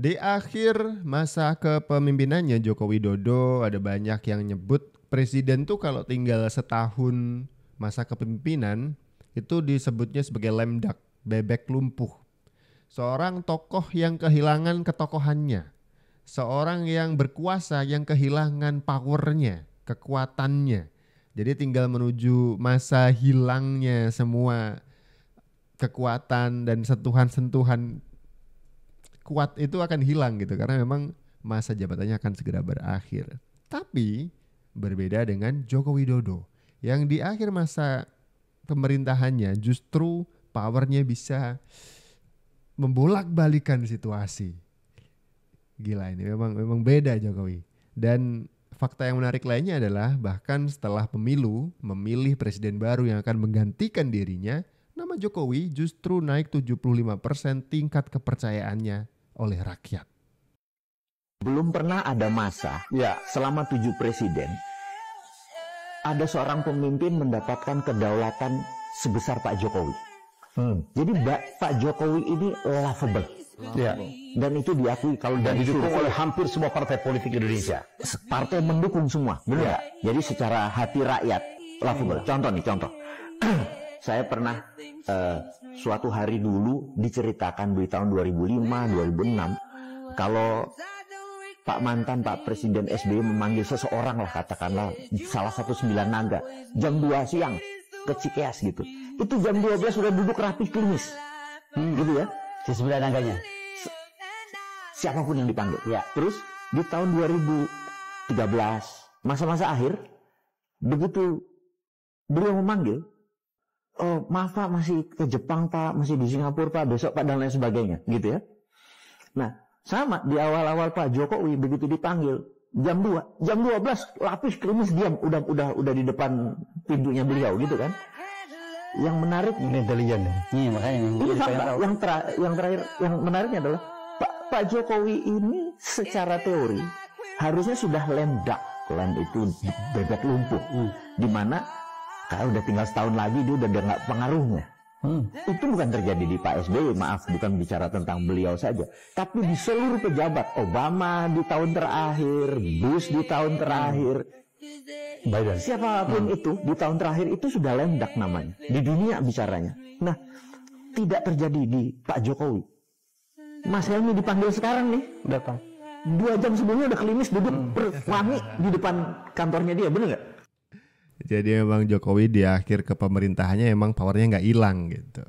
Di akhir masa kepemimpinannya Joko Widodo ada banyak yang nyebut presiden tuh kalau tinggal setahun masa kepemimpinan itu disebutnya sebagai lemdak, bebek lumpuh. Seorang tokoh yang kehilangan ketokohannya. Seorang yang berkuasa yang kehilangan powernya, kekuatannya. Jadi tinggal menuju masa hilangnya semua kekuatan dan sentuhan-sentuhan kuat itu akan hilang gitu karena memang masa jabatannya akan segera berakhir. Tapi berbeda dengan Joko Widodo yang di akhir masa pemerintahannya justru powernya bisa membolak-balikan situasi. Gila ini memang memang beda Jokowi. Dan fakta yang menarik lainnya adalah bahkan setelah pemilu memilih presiden baru yang akan menggantikan dirinya, nama Jokowi justru naik 75% tingkat kepercayaannya oleh rakyat. Belum pernah ada masa ya selama tujuh presiden ada seorang pemimpin mendapatkan kedaulatan sebesar Pak Jokowi. Hmm. Jadi Pak Jokowi ini lovable. Ya. Dan itu diakui kalau dan didukung oleh hampir semua partai politik Indonesia. Partai mendukung semua, benar ya. Jadi secara hati rakyat lovable. Contoh nih, contoh. saya pernah uh, suatu hari dulu diceritakan di tahun 2005, 2006 kalau Pak mantan Pak Presiden SBY memanggil seseorang lah katakanlah salah satu sembilan naga jam 2 siang ke Cikeas gitu. Itu jam 12 sudah duduk rapi klinis. Hmm, gitu ya. Si sembilan naganya. siapapun yang dipanggil. Ya. Terus di tahun 2013 masa-masa akhir begitu beliau memanggil oh, maaf pak masih ke Jepang pak, masih di Singapura pak, besok pak dan lain sebagainya, gitu ya. Nah sama di awal-awal Pak Jokowi begitu dipanggil jam 2, jam 12 lapis krimis diam udah udah udah di depan pintunya beliau gitu kan. Yang menarik ini intelijen. Iya makanya ini sama, yang iya, ter yang terakhir yang menariknya adalah Pak Pak Jokowi ini secara teori harusnya sudah land duck. itu bebek lumpuh hmm. di mana karena udah tinggal setahun lagi dia udah nggak pengaruhnya. Hmm. Itu bukan terjadi di Pak SBY, maaf, bukan bicara tentang beliau saja, tapi di seluruh pejabat Obama di tahun terakhir, Bush di tahun terakhir, Biden. siapapun hmm. itu di tahun terakhir itu sudah lendak namanya di dunia bicaranya. Nah, tidak terjadi di Pak Jokowi. Mas Helmi dipanggil sekarang nih, datang. Dua jam sebelumnya udah klinis duduk hmm. di depan kantornya dia, bener nggak? Jadi memang Jokowi di akhir kepemerintahannya emang powernya nggak hilang gitu.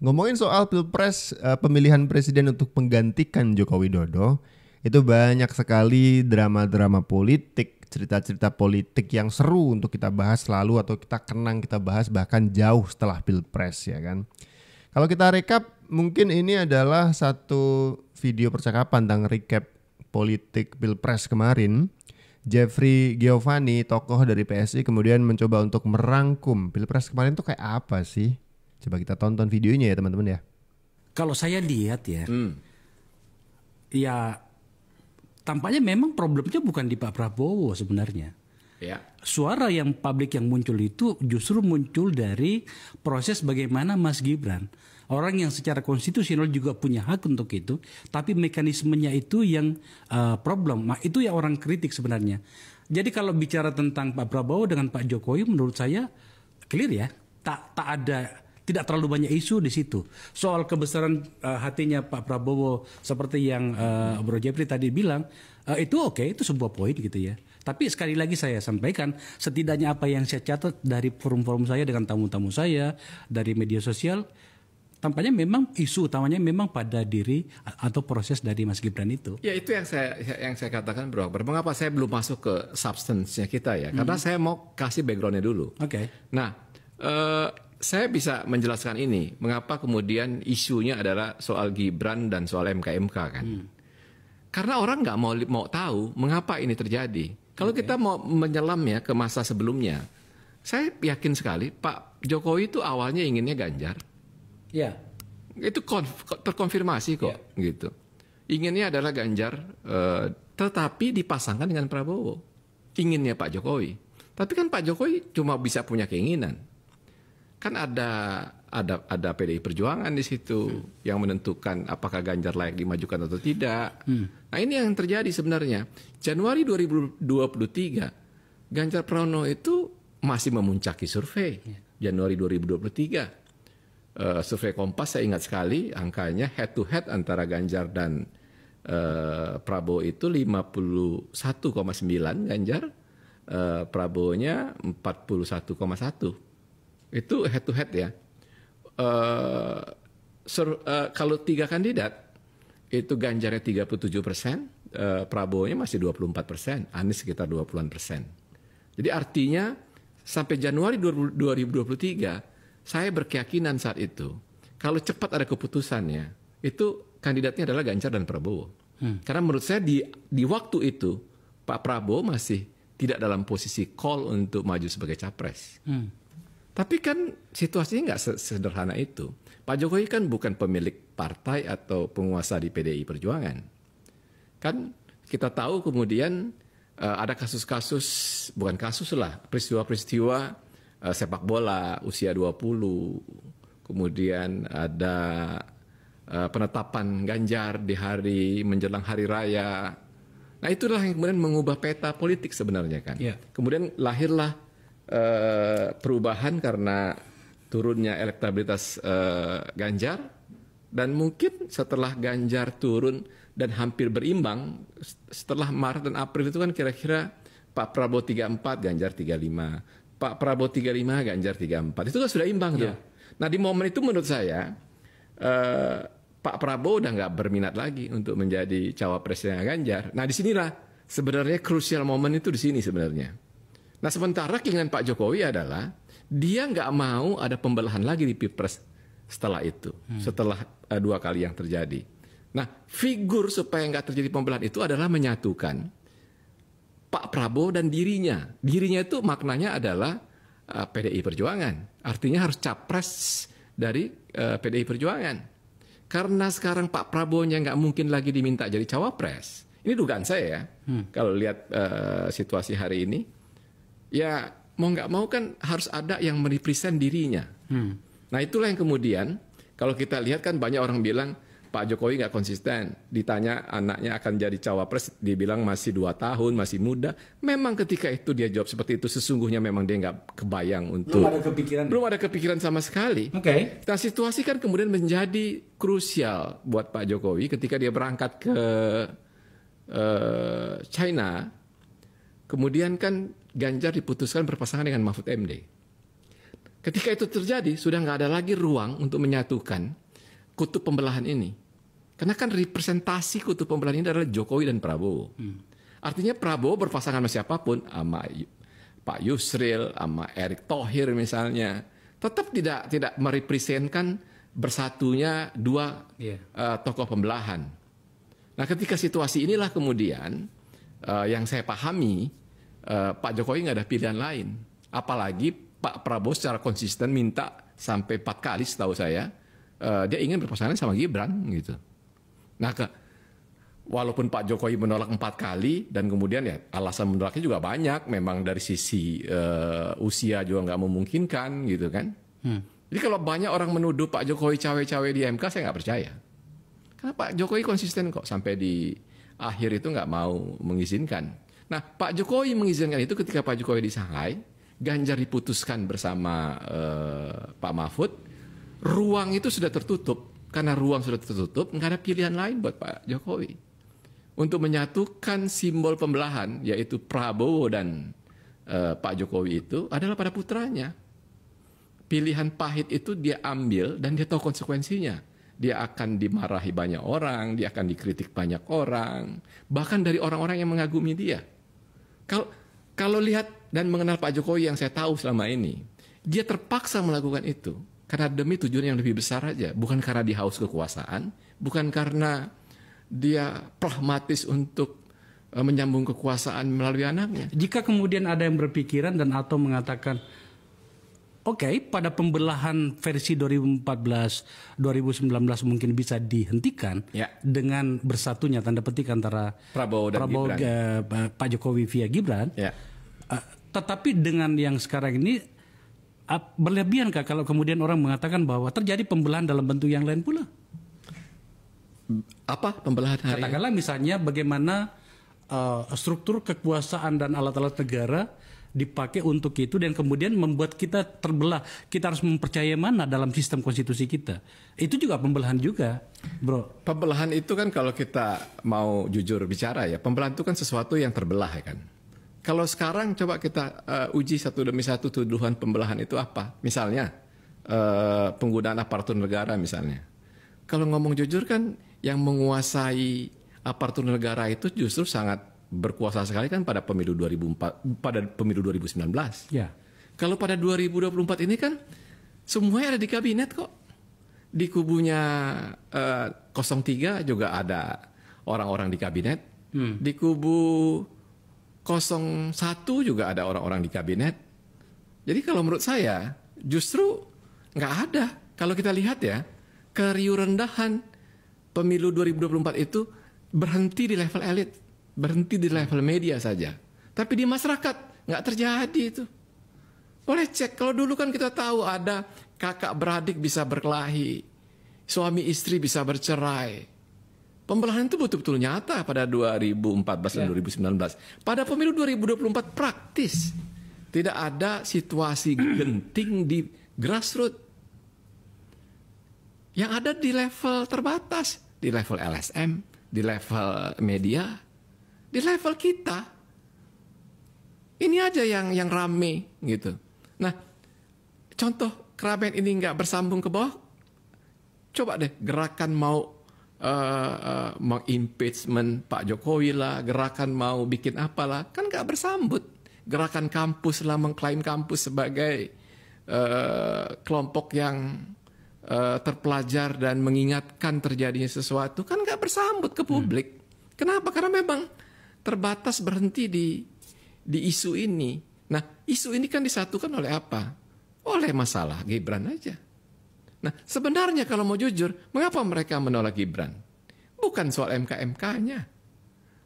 Ngomongin soal pilpres eh, pemilihan presiden untuk menggantikan Jokowi Dodo, itu banyak sekali drama-drama politik, cerita-cerita politik yang seru untuk kita bahas selalu atau kita kenang kita bahas bahkan jauh setelah pilpres ya kan. Kalau kita rekap, mungkin ini adalah satu video percakapan tentang recap politik pilpres kemarin Jeffrey Giovanni, tokoh dari PSI, kemudian mencoba untuk merangkum pilpres kemarin itu kayak apa sih? Coba kita tonton videonya ya teman-teman ya. Kalau saya lihat ya, hmm. ya tampaknya memang problemnya bukan di Pak Prabowo sebenarnya. Ya. Suara yang publik yang muncul itu justru muncul dari proses bagaimana Mas Gibran Orang yang secara konstitusional juga punya hak untuk itu, tapi mekanismenya itu yang uh, problem. Nah, itu yang orang kritik sebenarnya. Jadi kalau bicara tentang Pak Prabowo dengan Pak Jokowi, menurut saya clear ya, tak tak ada tidak terlalu banyak isu di situ. Soal kebesaran uh, hatinya Pak Prabowo seperti yang uh, Bro Jepri tadi bilang, uh, itu oke, okay, itu sebuah poin gitu ya. Tapi sekali lagi saya sampaikan, setidaknya apa yang saya catat dari forum-forum saya dengan tamu-tamu saya, dari media sosial, tampaknya memang isu utamanya memang pada diri atau proses dari Mas Gibran itu. Ya itu yang saya yang saya katakan Bro. Mengapa saya belum masuk ke substance-nya kita ya? Karena -hmm. saya mau kasih background-nya dulu. Oke. Okay. Nah, eh saya bisa menjelaskan ini. Mengapa kemudian isunya adalah soal Gibran dan soal MKMK kan? Hmm. Karena orang nggak mau mau tahu mengapa ini terjadi. Kalau okay. kita mau menyelam ya ke masa sebelumnya, saya yakin sekali Pak Jokowi itu awalnya inginnya Ganjar Ya. Itu terkonfirmasi kok ya. gitu. Inginnya adalah Ganjar uh, tetapi dipasangkan dengan Prabowo. Inginnya Pak Jokowi. Tapi kan Pak Jokowi cuma bisa punya keinginan. Kan ada ada ada PDI Perjuangan di situ hmm. yang menentukan apakah Ganjar layak dimajukan atau tidak. Hmm. Nah, ini yang terjadi sebenarnya. Januari 2023 Ganjar Pranowo itu masih memuncaki survei. Ya. Januari 2023 uh, survei Kompas saya ingat sekali angkanya head to head antara Ganjar dan uh, Prabowo itu 51,9 Ganjar, uh, Prabowo-nya 41,1. Itu head to head ya. Uh, sur, uh, kalau tiga kandidat itu Ganjarnya 37 persen, uh, Prabowo-nya masih 24 persen, Anies sekitar 20-an persen. Jadi artinya sampai Januari 2023 saya berkeyakinan saat itu, kalau cepat ada keputusannya, itu kandidatnya adalah Ganjar dan Prabowo. Hmm. Karena menurut saya di di waktu itu Pak Prabowo masih tidak dalam posisi call untuk maju sebagai capres. Hmm. Tapi kan situasinya nggak sederhana itu. Pak Jokowi kan bukan pemilik partai atau penguasa di PDI Perjuangan. Kan kita tahu kemudian eh, ada kasus-kasus, bukan kasus lah, peristiwa-peristiwa uh, sepak bola usia 20. Kemudian ada uh, penetapan Ganjar di hari menjelang hari raya. Nah, itulah yang kemudian mengubah peta politik sebenarnya kan. Yeah. Kemudian lahirlah uh, perubahan karena turunnya elektabilitas uh, Ganjar dan mungkin setelah Ganjar turun dan hampir berimbang setelah Maret dan April itu kan kira-kira Pak Prabowo 34, Ganjar 35. Pak Prabowo 35, Ganjar 34. Itu kan sudah imbang yeah. tuh. Iya. Nah di momen itu menurut saya eh, Pak Prabowo udah nggak berminat lagi untuk menjadi cawapresnya Ganjar. Nah disinilah sebenarnya krusial momen itu di sini sebenarnya. Nah sementara keinginan Pak Jokowi adalah dia nggak mau ada pembelahan lagi di pilpres setelah itu, hmm. setelah eh, dua kali yang terjadi. Nah figur supaya nggak terjadi pembelahan itu adalah menyatukan Pak Prabowo dan dirinya. Dirinya itu maknanya adalah uh, eh, PDI Perjuangan. Artinya harus capres dari uh, eh, PDI Perjuangan. Karena sekarang Pak Prabowo-nya nggak mungkin lagi diminta jadi cawapres. Ini dugaan saya ya. Hmm. Kalau lihat uh, situasi hari ini, ya mau nggak mau kan harus ada yang merepresent dirinya. Hmm. Nah itulah yang kemudian kalau kita lihat kan banyak orang bilang Pak Jokowi nggak konsisten. Ditanya anaknya akan jadi cawapres, dibilang masih dua tahun, masih muda. Memang ketika itu dia jawab seperti itu, sesungguhnya memang dia nggak kebayang untuk. Belum ada kepikiran. Belum ada kepikiran sama sekali. Oke. Okay. Nah situasi kan kemudian menjadi krusial buat Pak Jokowi ketika dia berangkat ke uh, China. Kemudian kan Ganjar diputuskan berpasangan dengan Mahfud MD. Ketika itu terjadi, sudah nggak ada lagi ruang untuk menyatukan kutub pembelahan ini. Karena kan representasi kutu pembelahan ini adalah Jokowi dan Prabowo. Hmm. Artinya Prabowo berpasangan sama siapapun, sama Pak Yusril, sama Erick Thohir misalnya, tetap tidak tidak merepresentkan bersatunya dua yeah. Iya. uh, tokoh pembelahan. Nah, ketika situasi inilah kemudian uh, yang saya pahami uh, Pak Jokowi nggak ada pilihan lain, apalagi Pak Prabowo secara konsisten minta sampai empat kali setahu saya uh, dia ingin berpasangan sama Gibran gitu. Nah, ke, walaupun Pak Jokowi menolak empat kali dan kemudian ya alasan menolaknya juga banyak, memang dari sisi uh, usia juga nggak memungkinkan gitu kan. Hmm. Jadi kalau banyak orang menuduh Pak Jokowi cawe-cawe di MK, saya nggak percaya. Karena Pak Jokowi konsisten kok sampai di akhir itu nggak mau mengizinkan. Nah, Pak Jokowi mengizinkan itu ketika Pak Jokowi di Shanghai, Ganjar diputuskan bersama uh, Pak Mahfud, ruang itu sudah tertutup karena ruang sudah tertutup, nggak ada pilihan lain buat Pak Jokowi. Untuk menyatukan simbol pembelahan, yaitu Prabowo dan uh, Pak Jokowi itu adalah pada putranya. Pilihan pahit itu dia ambil dan dia tahu konsekuensinya. Dia akan dimarahi banyak orang, dia akan dikritik banyak orang, bahkan dari orang-orang yang mengagumi dia. Kalau kalau lihat dan mengenal Pak Jokowi yang saya tahu selama ini, dia terpaksa melakukan itu karena demi tujuan yang lebih besar aja, bukan karena dia haus kekuasaan, bukan karena dia pragmatis untuk eh, menyambung kekuasaan melalui anaknya. Jika kemudian ada yang berpikiran dan atau mengatakan Oke, okay, pada pembelahan versi 2014 2019 mungkin bisa dihentikan ya. dengan bersatunya tanda petik antara Prabowo dan Prabowo, Gibran. Uh, Pak Jokowi via Gibran. Ya. Uh, tetapi dengan yang sekarang ini berlebihankah kalau kemudian orang mengatakan bahwa terjadi pembelahan dalam bentuk yang lain pula? Apa pembelahan hari? Katakanlah misalnya bagaimana uh, struktur kekuasaan dan alat-alat negara dipakai untuk itu dan kemudian membuat kita terbelah. Kita harus mempercayai mana dalam sistem konstitusi kita. Itu juga pembelahan juga, Bro. Pembelahan itu kan kalau kita mau jujur bicara ya, pembelahan itu kan sesuatu yang terbelah ya kan. Kalau sekarang coba kita uh, uji satu demi satu tuduhan pembelahan itu apa? Misalnya uh, penggunaan aparatur negara misalnya. Kalau ngomong jujur kan yang menguasai aparatur negara itu justru sangat berkuasa sekali kan pada pemilu 2004 pada pemilu 2019. Ya. Kalau pada 2024 ini kan semuanya ada di kabinet kok. Di kubunya uh, eh, 03 juga ada orang-orang di kabinet. Hmm. Di kubu 01 juga ada orang-orang di kabinet. Jadi kalau menurut saya justru nggak ada. Kalau kita lihat ya, keriuh rendahan pemilu 2024 itu berhenti di level elit, berhenti di level media saja. Tapi di masyarakat nggak terjadi itu. Boleh cek, kalau dulu kan kita tahu ada kakak beradik bisa berkelahi, suami istri bisa bercerai, Pembelahan itu betul-betul nyata pada 2014 yeah. dan 2019. Iya. Pada pemilu 2024 praktis. Tidak ada situasi genting di grassroots. Yang ada di level terbatas. Di level LSM, di level media, di level kita. Ini aja yang yang rame gitu. Nah, contoh keramaian ini nggak bersambung ke bawah, coba deh gerakan mau uh, uh, mengimpeachment Pak Jokowi lah, gerakan mau bikin apalah, kan nggak bersambut. Gerakan kampus lah mengklaim kampus sebagai uh, kelompok yang uh, terpelajar dan mengingatkan terjadinya sesuatu, kan nggak bersambut ke publik. Hmm. Kenapa? Karena memang terbatas berhenti di di isu ini. Nah, isu ini kan disatukan oleh apa? Oleh masalah Gibran aja. Nah, sebenarnya kalau mau jujur, mengapa mereka menolak Gibran? Bukan soal MK-MK-nya.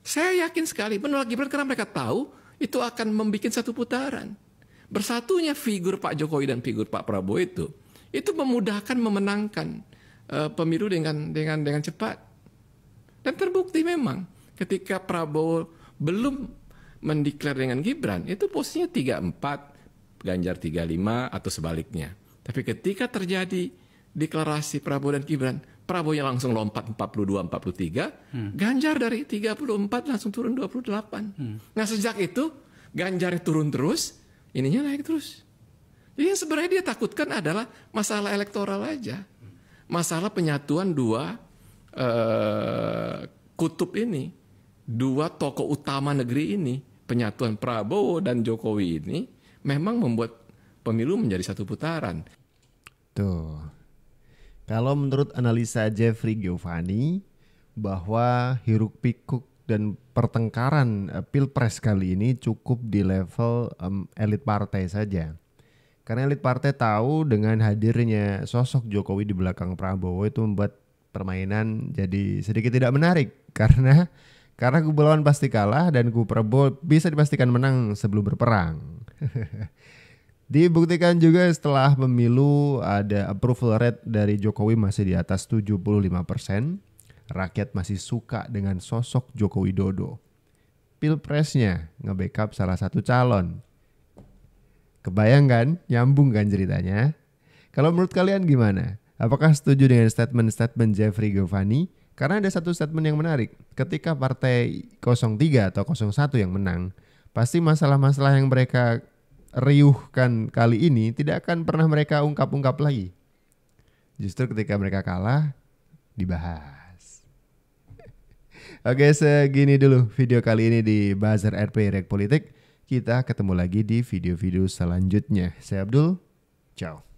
Saya yakin sekali menolak Gibran karena mereka tahu itu akan membuat satu putaran. Bersatunya figur Pak Jokowi dan figur Pak Prabowo itu, itu memudahkan memenangkan uh, pemilu dengan dengan dengan cepat. Dan terbukti memang ketika Prabowo belum mendeklar dengan Gibran, itu posisinya 34, Ganjar 35 atau sebaliknya. Tapi ketika terjadi deklarasi Prabowo dan Gibran, Prabowo yang langsung lompat 42 43, hmm. Ganjar dari 34 langsung turun 28. Hmm. Nah, sejak itu Ganjar turun terus, ininya naik terus. Jadi yang sebenarnya dia takutkan adalah masalah elektoral aja. Masalah penyatuan dua eh kutub ini, dua tokoh utama negeri ini, penyatuan Prabowo dan Jokowi ini memang membuat pemilu menjadi satu putaran. Tuh. Kalau menurut analisa Jeffrey Giovanni bahwa hiruk pikuk dan pertengkaran eh, pilpres kali ini cukup di level um, elit partai saja. Karena elit partai tahu dengan hadirnya sosok Jokowi di belakang Prabowo itu membuat permainan jadi sedikit tidak menarik karena karena kubu lawan pasti kalah dan kubu Prabowo bisa dipastikan menang sebelum berperang. Dibuktikan juga setelah pemilu ada approval rate dari Jokowi masih di atas 75%. Rakyat masih suka dengan sosok Jokowi Dodo. Pilpresnya nge-backup salah satu calon. Kebayang kan? Nyambung kan ceritanya? Kalau menurut kalian gimana? Apakah setuju dengan statement-statement Jeffrey Giovanni? Karena ada satu statement yang menarik. Ketika partai 03 atau 01 yang menang, pasti masalah-masalah yang mereka riuhkan kali ini tidak akan pernah mereka ungkap-ungkap lagi. Justru ketika mereka kalah dibahas. Oke, segini dulu video kali ini di Bazar RP Rek Politik. Kita ketemu lagi di video-video selanjutnya. Saya Abdul, ciao.